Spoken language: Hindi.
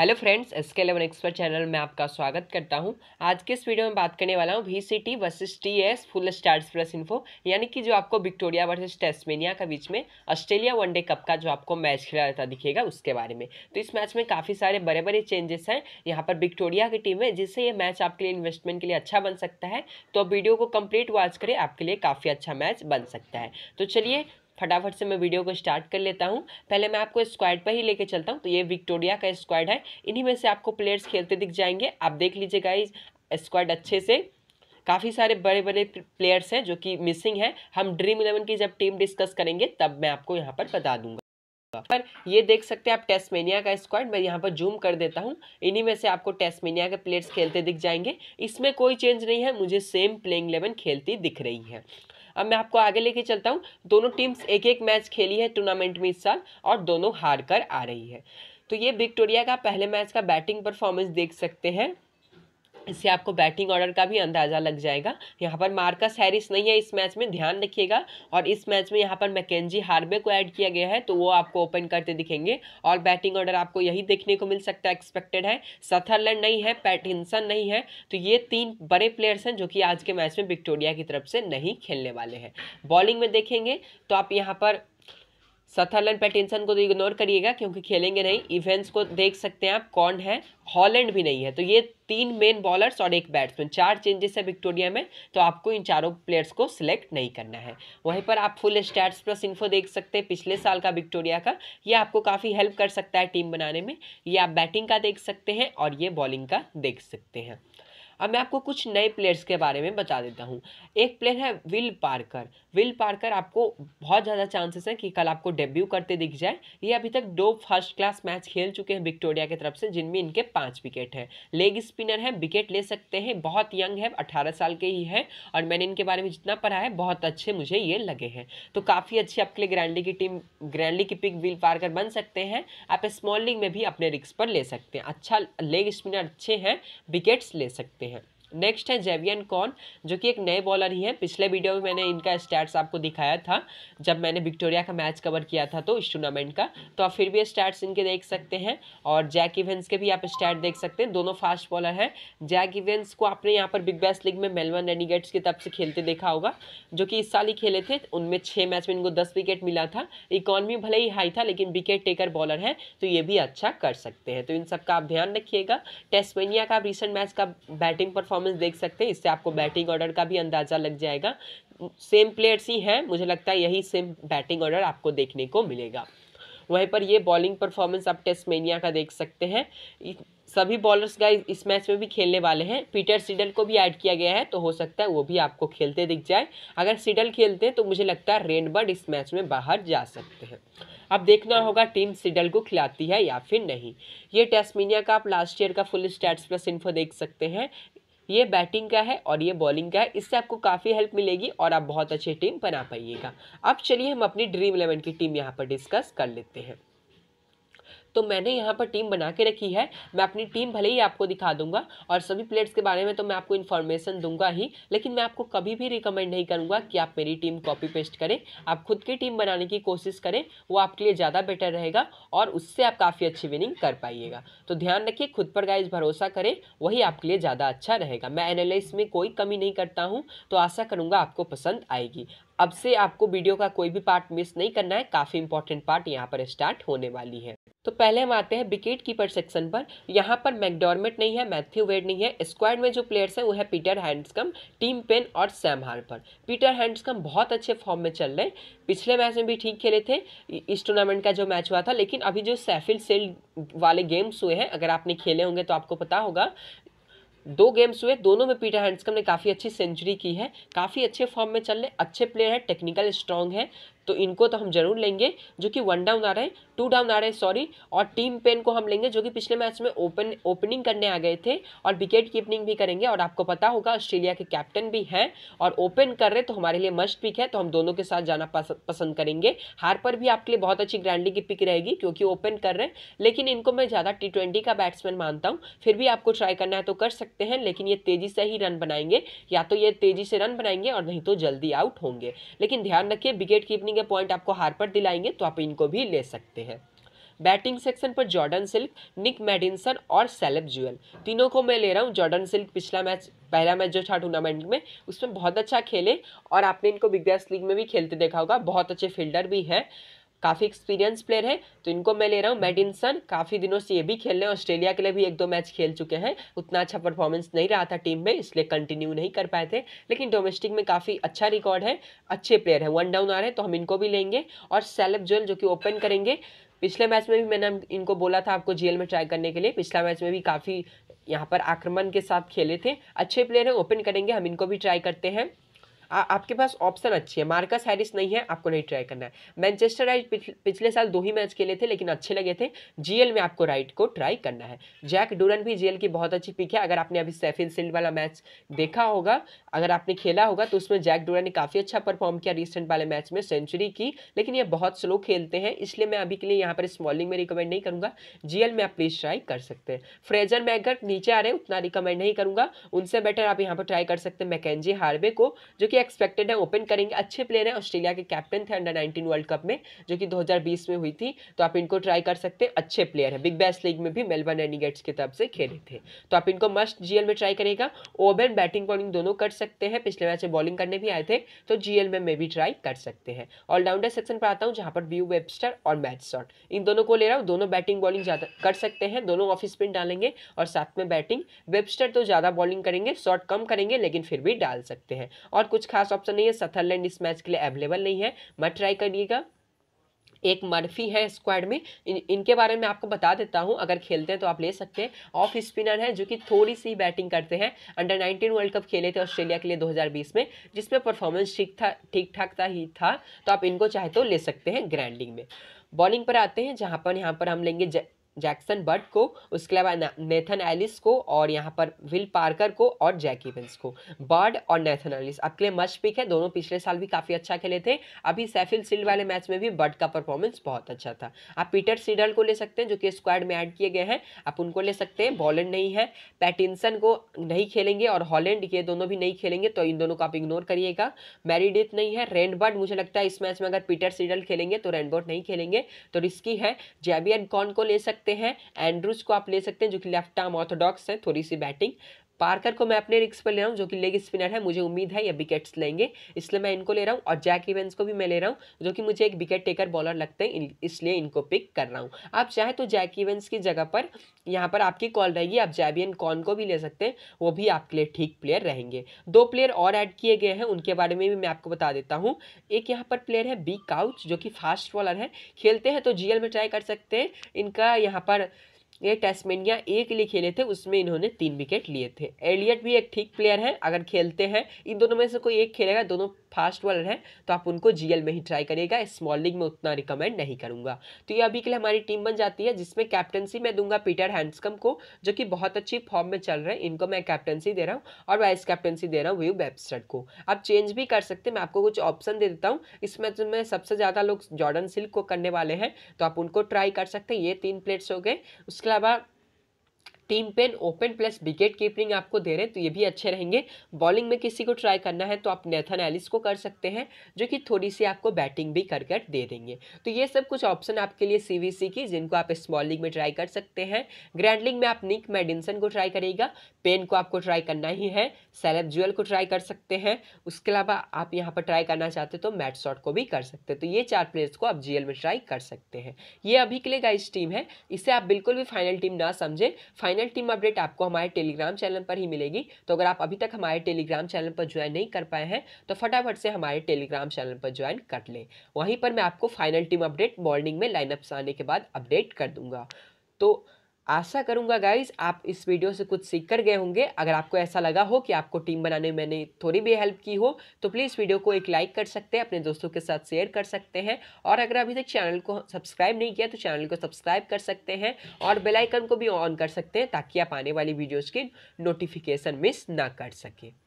hello friends S K eleven expert channel में आपका स्वागत करता हूं आज के इस वीडियो में बात करने वाला हूं V C T versus T S full stats plus info यानी कि जो आपको विक्टोरिया वर्सेज टेस्मेनिया के बीच में ऑस्ट्रेलिया वनडे कप का जो आपको मैच खेला जाता दिखेगा उसके बारे में तो इस मैच में काफ़ी सारे बड़े बड़े चेंजेस हैं यहाँ पर विक्टोरिया की टीम है जिससे ये मैच आपके लिए इन्वेस्टमेंट के लिए अच्छा बन सकता है तो वीडियो को कम्प्लीट वॉच करें आपके लिए काफ़ी अच्छा मैच बन सकता है तो चलिए फटाफट से मैं वीडियो को स्टार्ट कर लेता हूँ पहले मैं आपको स्क्वाड पर ही लेके चलता हूँ तो ये विक्टोरिया का स्क्वाड है इन्हीं में से आपको प्लेयर्स खेलते दिख जाएंगे आप देख लीजिए गाइज स्क्वाड अच्छे से काफ़ी सारे बड़े बड़े प्लेयर्स हैं जो कि मिसिंग हैं हम ड्रीम इलेवन की जब टीम डिस्कस करेंगे तब मैं आपको यहाँ पर बता दूंगा पर ये देख सकते हैं आप टेस्मेनिया का स्क्वाड मैं यहाँ पर जूम कर देता हूँ इन्हीं में से आपको टेस्मेनिया के प्लेयर्स खेलते दिख जाएंगे इसमें कोई चेंज नहीं है मुझे सेम प्लेइंग इलेवन खेलती दिख रही है अब मैं आपको आगे लेके चलता हूँ दोनों टीम्स एक एक मैच खेली है टूर्नामेंट में इस साल और दोनों हार कर आ रही है तो ये विक्टोरिया का पहले मैच का बैटिंग परफॉर्मेंस देख सकते हैं इससे आपको बैटिंग ऑर्डर का भी अंदाज़ा लग जाएगा यहाँ पर मार्कस हैरिस नहीं है इस मैच में ध्यान रखिएगा और इस मैच में यहाँ पर मैकेजी हार्बे को ऐड किया गया है तो वो आपको ओपन करते दिखेंगे और बैटिंग ऑर्डर आपको यही देखने को मिल सकता है एक्सपेक्टेड है सथरलैंड नहीं है पैटिनसन नहीं है तो ये तीन बड़े प्लेयर्स हैं जो कि आज के मैच में विक्टोरिया की तरफ से नहीं खेलने वाले हैं बॉलिंग में देखेंगे तो आप यहाँ पर सथरलैंड पैटिनसन को तो इग्नोर करिएगा क्योंकि खेलेंगे नहीं इवेंट्स को देख सकते हैं आप कौन है हॉलैंड भी नहीं है तो ये तीन मेन बॉलर्स और एक बैट्समैन चार चेंजेस है विक्टोरिया में तो आपको इन चारों प्लेयर्स को सिलेक्ट नहीं करना है वहीं पर आप फुल स्टैट्स प्लस इन्फो देख सकते हैं पिछले साल का विक्टोरिया का ये आपको काफ़ी हेल्प कर सकता है टीम बनाने में ये आप बैटिंग का देख सकते हैं और ये बॉलिंग का देख सकते हैं अब मैं आपको कुछ नए प्लेयर्स के बारे में बता देता हूँ एक प्लेयर है विल पार्कर विल पार्कर आपको बहुत ज़्यादा चांसेस हैं कि कल आपको डेब्यू करते दिख जाए ये अभी तक दो फर्स्ट क्लास मैच खेल चुके हैं विक्टोरिया की तरफ से जिनमें इनके पाँच विकेट हैं लेग स्पिनर हैं विकेट ले सकते हैं बहुत यंग है अट्ठारह साल के ही हैं और मैंने इनके बारे में जितना पढ़ा है बहुत अच्छे मुझे ये लगे हैं तो काफ़ी अच्छी आपके लिए ग्रैंडली की टीम ग्रैंडली की पिक विल पार्कर बन सकते हैं आप स्मॉल लीग में भी अपने रिक्स पर ले सकते हैं अच्छा लेग स्पिनर अच्छे हैं विकेट्स ले सकते हैं नेक्स्ट है जेवियन कॉन जो कि एक नए बॉलर ही है पिछले वीडियो में मैंने इनका स्टैट्स आपको दिखाया था जब मैंने विक्टोरिया का मैच कवर किया था तो इस टूर्नामेंट का तो आप फिर भी स्टैट्स इनके देख सकते हैं और जैक इवेंस के भी आप स्टैट देख सकते हैं दोनों फास्ट बॉलर हैं जैक इवेंस को आपने यहाँ पर बिग बैस लीग में मेलबर्न रेडिगेट्स की तरफ से खेलते देखा होगा जो कि इस साल ही खेले थे उनमें छः मैच में इनको दस विकेट मिला था इकॉनमी भले ही हाई था लेकिन विकेट टेकर बॉलर है तो ये भी अच्छा कर सकते हैं तो इन सबका आप ध्यान रखिएगा टेस्टमेनिया का रिसेंट मैच का बैटिंग परफॉर्म परफॉर्मेंस देख सकते हैं इससे आपको बैटिंग ऑर्डर का भी अंदाज़ा लग जाएगा सेम प्लेयर्स ही हैं मुझे लगता है यही सेम बैटिंग ऑर्डर आपको देखने को मिलेगा वहीं पर ये बॉलिंग परफॉर्मेंस आप मेनिया का देख सकते हैं सभी बॉलर्स का इस मैच में भी खेलने वाले हैं पीटर सिडल को भी ऐड किया गया है तो हो सकता है वो भी आपको खेलते दिख जाए अगर सिडल खेलते हैं तो मुझे लगता है रेनबर्ड इस मैच में बाहर जा सकते हैं अब देखना होगा टीम सिडल को खिलाती है या फिर नहीं ये मीनिया का आप लास्ट ईयर का फुल स्टैट्स प्लस इन्फो देख सकते हैं ये बैटिंग का है और ये बॉलिंग का है इससे आपको काफ़ी हेल्प मिलेगी और आप बहुत अच्छी टीम बना पाइएगा अब चलिए हम अपनी ड्रीम इलेवन की टीम यहाँ पर डिस्कस कर लेते हैं तो मैंने यहाँ पर टीम बना के रखी है मैं अपनी टीम भले ही आपको दिखा दूंगा और सभी प्लेयर्स के बारे में तो मैं आपको इन्फॉर्मेशन दूंगा ही लेकिन मैं आपको कभी भी रिकमेंड नहीं करूँगा कि आप मेरी टीम कॉपी पेस्ट करें आप खुद की टीम बनाने की कोशिश करें वो आपके लिए ज़्यादा बेटर रहेगा और उससे आप काफ़ी अच्छी विनिंग कर पाइएगा तो ध्यान रखिए खुद पर गाइज भरोसा करें वही आपके लिए ज़्यादा अच्छा रहेगा मैं एनालिस में कोई कमी नहीं करता हूँ तो आशा करूँगा आपको पसंद आएगी अब से आपको वीडियो का कोई भी पार्ट मिस नहीं करना है काफ़ी इंपॉर्टेंट पार्ट यहाँ पर स्टार्ट होने वाली है तो पहले हम आते हैं विकेट कीपर सेक्शन पर यहाँ पर मैकडॉर्मेट नहीं है मैथ्यू वेड नहीं है स्क्वाड में जो प्लेयर्स हैं वो है पीटर हैंड्सकम टीम पेन और सैम हार्पर पीटर हैंड्सकम बहुत अच्छे फॉर्म में चल रहे पिछले मैच में भी ठीक खेले थे इस टूर्नामेंट का जो मैच हुआ था लेकिन अभी जो सैफिल सेल वाले गेम्स हुए हैं अगर आपने खेले होंगे तो आपको पता होगा दो गेम्स हुए दोनों में पीटर हैंड्सकम ने काफ़ी अच्छी सेंचुरी की है काफ़ी अच्छे फॉर्म में चल रहे अच्छे प्लेयर है टेक्निकल स्ट्रांग है तो इनको तो हम जरूर लेंगे जो कि वन डाउन आ रहे हैं टू डाउन आ रहे हैं सॉरी और टीम पेन को हम लेंगे जो कि पिछले मैच में ओपन ओपनिंग करने आ गए थे और विकेट कीपनिंग भी करेंगे और आपको पता होगा ऑस्ट्रेलिया के कैप्टन भी हैं और ओपन कर रहे तो हमारे लिए मस्ट पिक है तो हम दोनों के साथ जाना पसंद करेंगे हार पर भी आपके लिए बहुत अच्छी ग्रैंडी की पिक रहेगी क्योंकि ओपन कर रहे हैं लेकिन इनको मैं ज़्यादा टी ट्वेंटी का बैट्समैन मानता हूँ फिर भी आपको ट्राई करना है तो कर सकते हैं लेकिन ये तेज़ी से ही रन बनाएंगे या तो ये तेज़ी से रन बनाएंगे और नहीं तो जल्दी आउट होंगे लेकिन ध्यान रखिए विकेट कीपनिंग करेंगे पॉइंट आपको हार्पर दिलाएंगे तो आप इनको भी ले सकते हैं बैटिंग सेक्शन पर जॉर्डन सिल्क निक मेडिनसन और सेलेब जुएल तीनों को मैं ले रहा हूँ जॉर्डन सिल्क पिछला मैच पहला मैच जो था टूर्नामेंट में उसमें बहुत अच्छा खेले और आपने इनको बिग बैस लीग में भी खेलते देखा होगा बहुत अच्छे फील्डर भी हैं काफ़ी एक्सपीरियंस प्लेयर है तो इनको मैं ले रहा हूँ मेडिनसन काफ़ी दिनों से ये भी खेल रहे हैं ऑस्ट्रेलिया के लिए भी एक दो मैच खेल चुके हैं उतना अच्छा परफॉर्मेंस नहीं रहा था टीम में इसलिए कंटिन्यू नहीं कर पाए थे लेकिन डोमेस्टिक में काफ़ी अच्छा रिकॉर्ड है अच्छे प्लेयर हैं वन डाउन आ रहे हैं तो हम इनको भी लेंगे और सेलेब जोल जो कि ओपन करेंगे पिछले मैच में भी मैंने इनको बोला था आपको जेल में ट्राई करने के लिए पिछला मैच में भी काफ़ी यहाँ पर आक्रमण के साथ खेले थे अच्छे प्लेयर हैं ओपन करेंगे हम इनको भी ट्राई करते हैं आ, आपके पास ऑप्शन अच्छी है मार्कस हैरिस नहीं है आपको नहीं ट्राई करना है मैनचेस्टर राइट पिछले साल दो ही मैच खेले थे लेकिन अच्छे लगे थे जीएल में आपको राइट को ट्राई करना है जैक डूरन भी जीएल की बहुत अच्छी पिक है अगर आपने अभी सेफिन सिल्ड वाला मैच देखा होगा अगर आपने खेला होगा तो उसमें जैक डूरन ने काफ़ी अच्छा परफॉर्म किया रिसेंट वाले मैच में सेंचुरी की लेकिन ये बहुत स्लो खेलते हैं इसलिए मैं अभी के लिए यहाँ पर स्मॉलिंग में रिकमेंड नहीं करूँगा जीएल में आप प्लीज़ ट्राई कर सकते हैं फ्रेजर मैगर नीचे आ रहे हैं उतना रिकमेंड नहीं करूँगा उनसे बेटर आप यहाँ पर ट्राई कर सकते हैं मैकेजी हार्वे को जो कि के एक्सपेक्टेड है ओपन करेंगे अच्छे प्लेयर हैं ऑस्ट्रेलिया के कैप्टन थे अंडर नाइनटीन वर्ल्ड कप में जो कि 2020 में हुई थी तो आप इनको ट्राई कर सकते हैं अच्छे प्लेयर है बिग बैस लीग में भी मेलबर्न रेनिगेट्स की तरफ से खेले थे तो आप इनको मस्ट जी में ट्राई करेगा ओबन बैटिंग बॉलिंग दोनों कर सकते हैं पिछले मैच में बॉलिंग करने भी आए थे तो जीएल में मैं भी ट्राई कर सकते हैं ऑलराउंडर सेक्शन पर आता हूँ जहाँ पर व्यू वेबस्टर और मैच शॉट इन दोनों को ले रहा हूँ दोनों बैटिंग बॉलिंग ज़्यादा कर सकते हैं दोनों ऑफ स्पिन डालेंगे और साथ में बैटिंग वेबस्टर तो ज़्यादा बॉलिंग करेंगे शॉट कम करेंगे लेकिन फिर भी डाल सकते हैं और कुछ कुछ खास ऑप्शन नहीं है सथरलैंड इस मैच के लिए अवेलेबल नहीं है मत ट्राई करिएगा एक मर्फी है स्क्वाड में इन इनके बारे में आपको बता देता हूं अगर खेलते हैं तो आप ले सकते हैं ऑफ स्पिनर है जो कि थोड़ी सी बैटिंग करते हैं अंडर 19 वर्ल्ड कप खेले थे ऑस्ट्रेलिया के लिए 2020 में जिसमें परफॉर्मेंस ठीक था ठीक ठाक था ही था तो आप इनको चाहे तो ले सकते हैं ग्रैंडिंग में बॉलिंग पर आते हैं जहाँ पर यहाँ पर हम लेंगे जैक्सन बट को उसके अलावा नेथन एलिस को और यहाँ पर विल पार्कर को और जैकी इवेंस को बर्ड और नेथन एलिस आपके लिए मस्ट पिक है दोनों पिछले साल भी काफ़ी अच्छा खेले थे अभी सैफिल सील्ड वाले मैच में भी बर्ड का परफॉर्मेंस बहुत अच्छा था आप पीटर सीडल को ले सकते हैं जो कि स्क्वाड में ऐड किए गए हैं आप उनको ले सकते हैं बॉलर नहीं है पैटिनसन को नहीं खेलेंगे और हॉलैंड ये दोनों भी नहीं खेलेंगे तो इन दोनों को आप इग्नोर करिएगा मैरीडिथ नहीं है रेनबर्ड मुझे लगता है इस मैच में अगर पीटर सीडल खेलेंगे तो रेनबर्ड नहीं खेलेंगे तो रिस्की है जेबियन कॉन को ले सकते सकते हैं एंड्रूज को आप ले सकते हैं जो कि लेफ्ट आर्म ऑर्थोडॉक्स है थोड़ी सी बैटिंग पार्कर को मैं अपने रिक्स पर ले रहा हूँ जो कि लेग स्पिनर है मुझे उम्मीद है ये विकेट्स लेंगे इसलिए मैं इनको ले रहा हूँ और जैक इवेंस को भी मैं ले रहा हूँ जो कि मुझे एक विकेट टेकर बॉलर लगते हैं इसलिए इनको पिक कर रहा हूँ आप चाहे तो जैक इवेंस की जगह पर यहाँ पर आपकी कॉल रहेगी आप जैबियन कॉन को भी ले सकते हैं वो भी आपके लिए ठीक प्लेयर रहेंगे दो प्लेयर और ऐड किए गए हैं उनके बारे में भी मैं आपको बता देता हूँ एक यहाँ पर प्लेयर है बी काउच जो कि फास्ट बॉलर है खेलते हैं तो जी में ट्राई कर सकते हैं इनका यहाँ पर ये टेस्टमेनिया ए के लिए खेले थे उसमें इन्होंने तीन विकेट लिए थे एलियट भी एक ठीक प्लेयर है अगर खेलते हैं इन दोनों में से कोई एक खेलेगा दोनों फास्ट बॉलर हैं तो आप उनको जीएल में ही ट्राई करिएगा स्मॉल लीग में उतना रिकमेंड नहीं करूँगा तो ये अभी के लिए हमारी टीम बन जाती है जिसमें कैप्टनसी मैं दूंगा पीटर हैंड्सकम को जो कि बहुत अच्छी फॉर्म में चल रहे हैं इनको मैं कैप्टनसी दे रहा हूँ और वाइस कैप्टनसी दे रहा हूँ व्यू वेबस्टर्ड को आप चेंज भी कर सकते हैं मैं आपको कुछ ऑप्शन दे देता हूँ इसमें तो मैं सबसे ज़्यादा लोग जॉर्डन सिल्क को करने वाले हैं तो आप उनको ट्राई कर सकते हैं ये तीन प्लेट्स हो गए उसके अलावा Tim Paine open plus wicket keeping आपको दे रहे हैं तो ये भी अच्छे रहेंगे बॉलिंग में किसी को ट्राई करना है तो आप नेथन एलिस को कर सकते हैं जो कि थोड़ी सी आपको बैटिंग भी कर कर दे देंगे तो ये सब कुछ ऑप्शन आपके लिए सी की जिनको आप स्मॉल लीग में ट्राई कर सकते हैं ग्रैंड लीग में आप निक मेडिनसन को ट्राई करेगा पेन को आपको ट्राई करना ही है सेलेब ज्वेल को ट्राई कर सकते हैं उसके अलावा आप यहाँ पर ट्राई करना चाहते तो मैट शॉट को भी कर सकते हैं तो ये चार प्लेयर्स को आप जीएल में ट्राई कर सकते हैं ये अभी के लिए गाइस टीम है इसे आप बिल्कुल भी फाइनल टीम ना समझें फाइनल फाइनल टीम अपडेट आपको हमारे टेलीग्राम चैनल पर ही मिलेगी तो अगर आप अभी तक हमारे टेलीग्राम चैनल पर ज्वाइन नहीं कर पाए हैं तो फटाफट से हमारे टेलीग्राम चैनल पर ज्वाइन कर लें वहीं पर मैं आपको फाइनल टीम अपडेट मॉर्निंग में लाइनअप्स आने के बाद अपडेट कर दूंगा तो आशा करूँगा गाइज आप इस वीडियो से कुछ सीख कर गए होंगे अगर आपको ऐसा लगा हो कि आपको टीम बनाने में मैंने थोड़ी भी हेल्प की हो तो प्लीज़ वीडियो को एक लाइक कर सकते हैं अपने दोस्तों के साथ शेयर कर सकते हैं और अगर अभी तक चैनल को सब्सक्राइब नहीं किया तो चैनल को सब्सक्राइब कर सकते हैं और बेलाइकन को भी ऑन कर सकते हैं ताकि आप आने वाली वीडियोज़ की नोटिफिकेशन मिस ना कर सकें